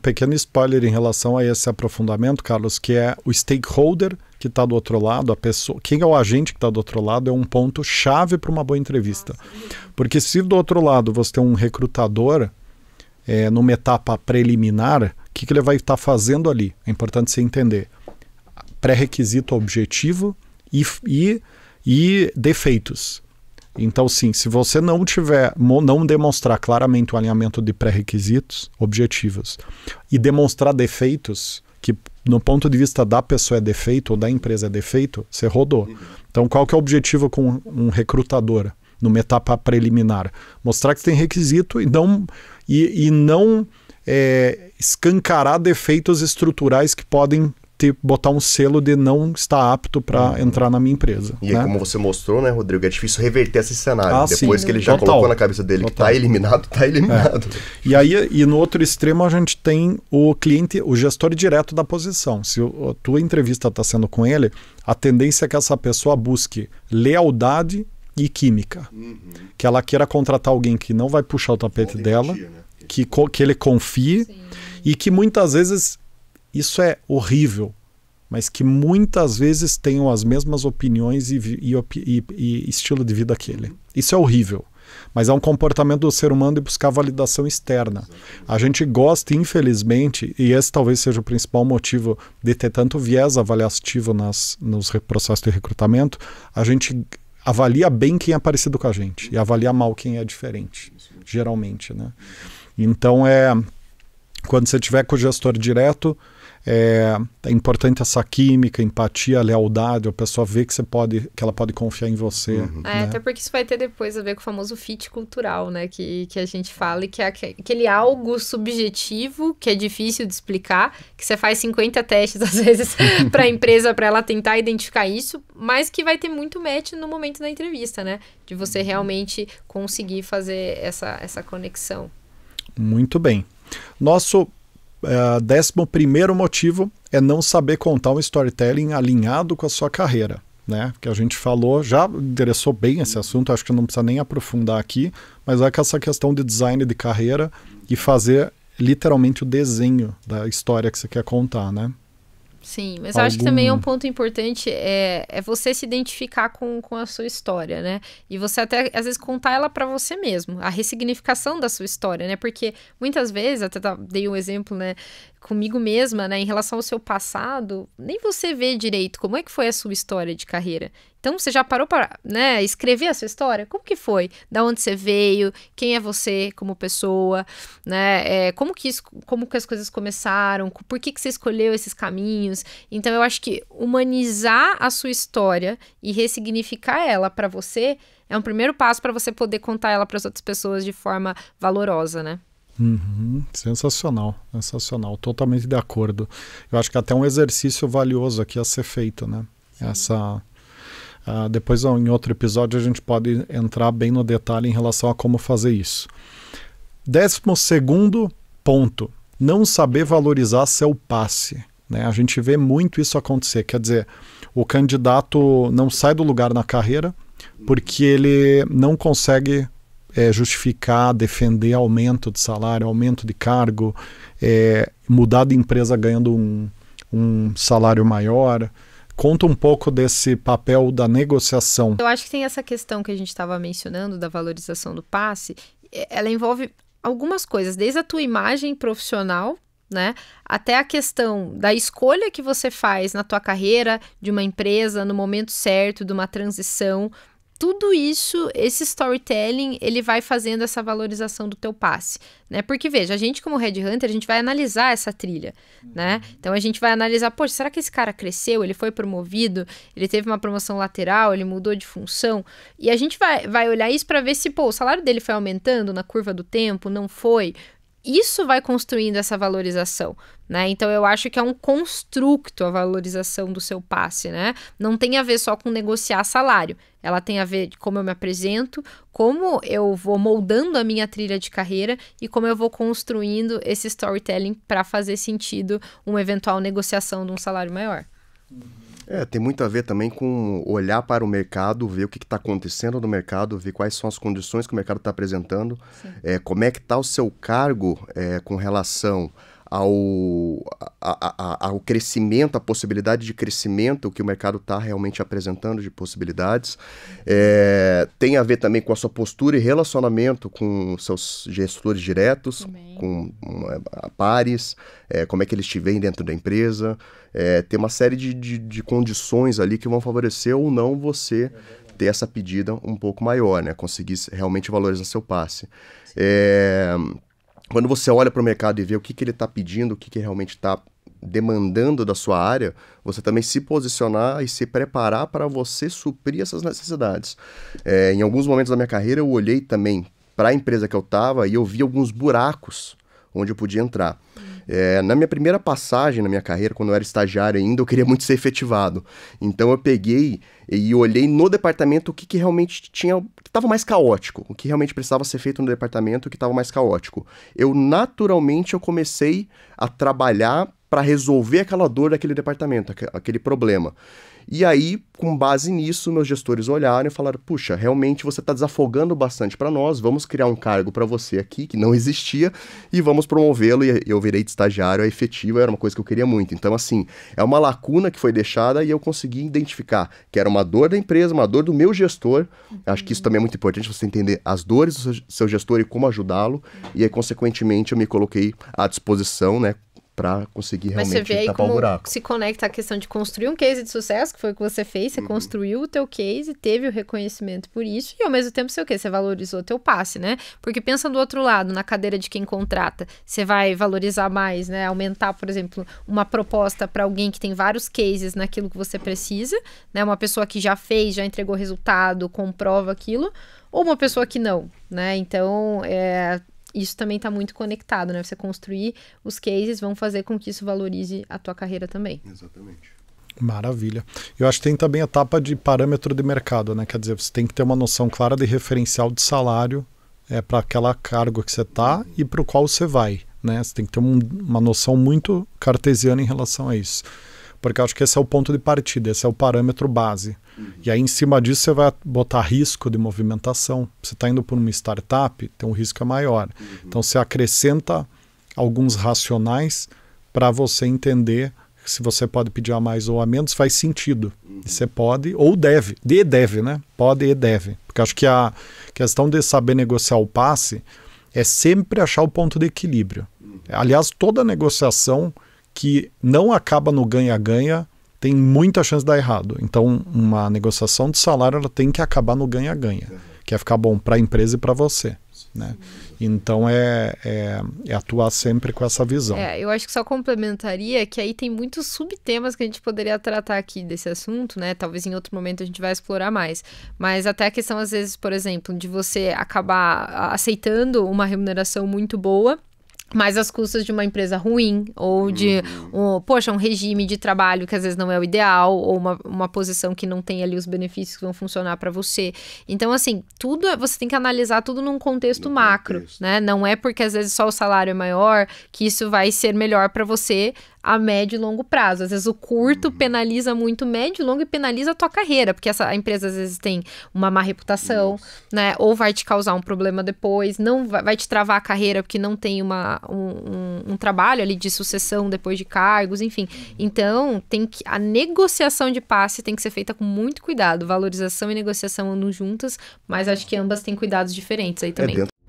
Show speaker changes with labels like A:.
A: pequeno spoiler em relação a esse aprofundamento, Carlos, que é o stakeholder que está do outro lado, a pessoa, quem é o agente que está do outro lado é um ponto chave para uma boa entrevista, porque se do outro lado você tem um recrutador é, numa etapa preliminar, o que, que ele vai estar tá fazendo ali? É importante você entender pré-requisito, objetivo e, e, e defeitos. Então, sim, se você não tiver, não demonstrar claramente o alinhamento de pré-requisitos, objetivos, e demonstrar defeitos, que no ponto de vista da pessoa é defeito ou da empresa é defeito, você rodou. Então, qual que é o objetivo com um recrutador numa etapa preliminar? Mostrar que tem requisito e não, e, e não é, escancarar defeitos estruturais que podem ter botar um selo de não estar apto para uhum. entrar na minha empresa. E né? aí, como
B: você mostrou, né, Rodrigo, é difícil reverter esse cenário. Ah, Depois sim, que ele já total, colocou na cabeça dele tá total. que está eliminado, está
A: é. eliminado. É. E aí, e no outro extremo, a gente tem o cliente, o gestor direto da posição. Se a tua entrevista está sendo com ele, a tendência é que essa pessoa busque lealdade e química. Uhum. Que ela queira contratar alguém que não vai puxar o tapete Bom, dela, né? que, que ele confie Sim. e que muitas vezes isso é horrível, mas que muitas vezes tenham as mesmas opiniões e, e, e, e estilo de vida que ele. Isso é horrível mas é um comportamento do ser humano de buscar validação externa. A gente gosta, infelizmente, e esse talvez seja o principal motivo de ter tanto viés avaliativo nas, nos processos de recrutamento, a gente avalia bem quem é parecido com a gente e avalia mal quem é diferente, geralmente, né? Então é quando você tiver com o gestor direto, é, é, importante essa química, empatia, lealdade, a pessoa vê que você pode, que ela pode confiar em você. Uhum. É, né? É, até
C: porque isso vai ter depois a ver com o famoso fit cultural, né? Que, que a gente fala e que é aquele algo subjetivo que é difícil de explicar, que você faz 50 testes às vezes para a empresa para ela tentar identificar isso, mas que vai ter muito match no momento da entrevista, né? De você uhum. realmente conseguir fazer essa, essa conexão.
A: Muito bem. Nosso ah, décimo primeiro motivo é não saber contar um storytelling alinhado com a sua carreira. Né, que a gente falou, já endereçou bem esse assunto, acho que não precisa nem aprofundar aqui, mas é que essa questão de design de carreira e fazer literalmente o desenho da história que você quer contar, né?
C: Sim, mas algum... eu acho que também é um ponto importante é, é você se identificar com, com a sua história, né? E você até, às vezes, contar ela para você mesmo, a ressignificação da sua história, né? Porque muitas vezes, até tá, dei um exemplo, né? Comigo mesma, né? Em relação ao seu passado, nem você vê direito como é que foi a sua história de carreira. Então você já parou para né, escrever a sua história? Como que foi? Da onde você veio? Quem é você como pessoa? Né? É, como, que isso, como que as coisas começaram? Por que, que você escolheu esses caminhos? Então eu acho que humanizar a sua história e ressignificar ela para você é um primeiro passo para você poder contar ela para as outras pessoas de forma valorosa, né?
A: Uhum, sensacional, sensacional, totalmente de acordo. Eu acho que até um exercício valioso aqui a ser feito, né? Sim. Essa Uh, depois, em outro episódio, a gente pode entrar bem no detalhe em relação a como fazer isso. Décimo segundo ponto: não saber valorizar seu passe. Né? A gente vê muito isso acontecer. Quer dizer, o candidato não sai do lugar na carreira porque ele não consegue é, justificar, defender aumento de salário, aumento de cargo, é, mudar de empresa ganhando um, um salário maior. Conta um pouco desse papel da negociação.
C: Eu acho que tem essa questão que a gente estava mencionando da valorização do passe. Ela envolve algumas coisas, desde a tua imagem profissional, né? Até a questão da escolha que você faz na tua carreira, de uma empresa, no momento certo, de uma transição, tudo isso, esse storytelling, ele vai fazendo essa valorização do teu passe, né? Porque veja, a gente como Red Hunter, a gente vai analisar essa trilha, né? Uhum. Então a gente vai analisar, poxa, será que esse cara cresceu? Ele foi promovido? Ele teve uma promoção lateral? Ele mudou de função? E a gente vai, vai olhar isso para ver se, pô, o salário dele foi aumentando na curva do tempo, não foi? isso vai construindo essa valorização, né? Então eu acho que é um construto a valorização do seu passe, né? Não tem a ver só com negociar salário. Ela tem a ver de como eu me apresento, como eu vou moldando a minha trilha de carreira e como eu vou construindo esse storytelling para fazer sentido uma eventual negociação de um salário maior.
B: Uhum. É, tem muito a ver também com olhar para o mercado, ver o que está acontecendo no mercado, ver quais são as condições que o mercado está apresentando, é, como é que está o seu cargo é, com relação ao, a, a, ao crescimento, a possibilidade de crescimento que o mercado está realmente apresentando de possibilidades. É, tem a ver também com a sua postura e relacionamento com seus gestores diretos, também. com um, é, pares, é, como é que eles te veem dentro da empresa. É, tem uma série de, de, de condições ali que vão favorecer ou não você ter essa pedida um pouco maior, né? Conseguir realmente valorizar seu passe. É, quando você olha para o mercado e vê o que, que ele está pedindo, o que, que realmente está demandando da sua área, você também se posicionar e se preparar para você suprir essas necessidades. É, em alguns momentos da minha carreira, eu olhei também para a empresa que eu estava e eu vi alguns buracos onde eu podia entrar. É, na minha primeira passagem na minha carreira, quando eu era estagiário ainda, eu queria muito ser efetivado. Então eu peguei e olhei no departamento o que, que realmente tinha, o que estava mais caótico, o que realmente precisava ser feito no departamento, o que estava mais caótico. Eu naturalmente eu comecei a trabalhar para resolver aquela dor daquele departamento, aquele problema. E aí, com base nisso, meus gestores olharam e falaram: puxa, realmente você está desafogando bastante para nós, vamos criar um cargo para você aqui, que não existia, e vamos promovê-lo. E eu virei de estagiário, a é efetiva era uma coisa que eu queria muito. Então, assim, é uma lacuna que foi deixada e eu consegui identificar que era uma dor da empresa, uma dor do meu gestor. Uhum. Acho que isso também é muito importante, você entender as dores do seu gestor e como ajudá-lo. E aí, consequentemente, eu me coloquei à disposição, né? para conseguir realmente Mas você vê aí tapar buraco.
C: Se conecta a questão de construir um case de sucesso, que foi o que você fez, você uhum. construiu o teu case, teve o reconhecimento por isso, e ao mesmo tempo você o quê? Você valorizou o teu passe, né? Porque pensa do outro lado, na cadeira de quem contrata, você vai valorizar mais, né? Aumentar, por exemplo, uma proposta para alguém que tem vários cases naquilo que você precisa, né? Uma pessoa que já fez, já entregou resultado, comprova aquilo, ou uma pessoa que não, né? Então, é, isso também está muito conectado, né? Você construir os cases vão fazer com que isso valorize a tua carreira também. Exatamente.
A: Maravilha. Eu acho que tem também a etapa de parâmetro de mercado, né? Quer dizer, você tem que ter uma noção clara de referencial de salário é, para aquela cargo que você está e para o qual você vai, né? Você tem que ter um, uma noção muito cartesiana em relação a isso porque acho que esse é o ponto de partida, esse é o parâmetro base. Uhum. E aí, em cima disso, você vai botar risco de movimentação. Você está indo para uma startup, então o risco é maior. Uhum. Então, você acrescenta alguns racionais para você entender se você pode pedir a mais ou a menos, faz sentido. Uhum. Você pode ou deve, de deve, né? Pode e deve. Porque acho que a questão de saber negociar o passe é sempre achar o ponto de equilíbrio. Uhum. Aliás, toda negociação que não acaba no ganha-ganha tem muita chance de dar errado. Então, uma negociação de salário ela tem que acabar no ganha-ganha, que é ficar bom para a empresa e para você. Né? Então é, é, é, atuar sempre com essa visão. É,
C: eu acho que só complementaria que aí tem muitos subtemas que a gente poderia tratar aqui desse assunto, né? Talvez em outro momento a gente vai explorar mais. Mas até a questão, às vezes, por exemplo, de você acabar aceitando uma remuneração muito boa mas as custas de uma empresa ruim, ou de, uhum. um, poxa, um regime de trabalho que às vezes não é o ideal, ou uma, uma posição que não tem ali os benefícios que vão funcionar para você. Então, assim, tudo é, você tem que analisar tudo num contexto no macro, contexto. né? Não é porque às vezes só o salário é maior que isso vai ser melhor para você a médio e longo prazo. Às vezes o curto uhum. penaliza muito o médio e longo e penaliza a tua carreira, porque essa a empresa às vezes tem uma má reputação, Nossa. né? Ou vai te causar um problema depois, não vai, vai te travar a carreira porque não tem uma, um, um, um, trabalho ali de sucessão depois de cargos, enfim. Uhum. Então tem que a negociação de passe tem que ser feita com muito cuidado. Valorização e negociação andam juntas, mas é. acho que ambas têm cuidados diferentes aí é também.
B: É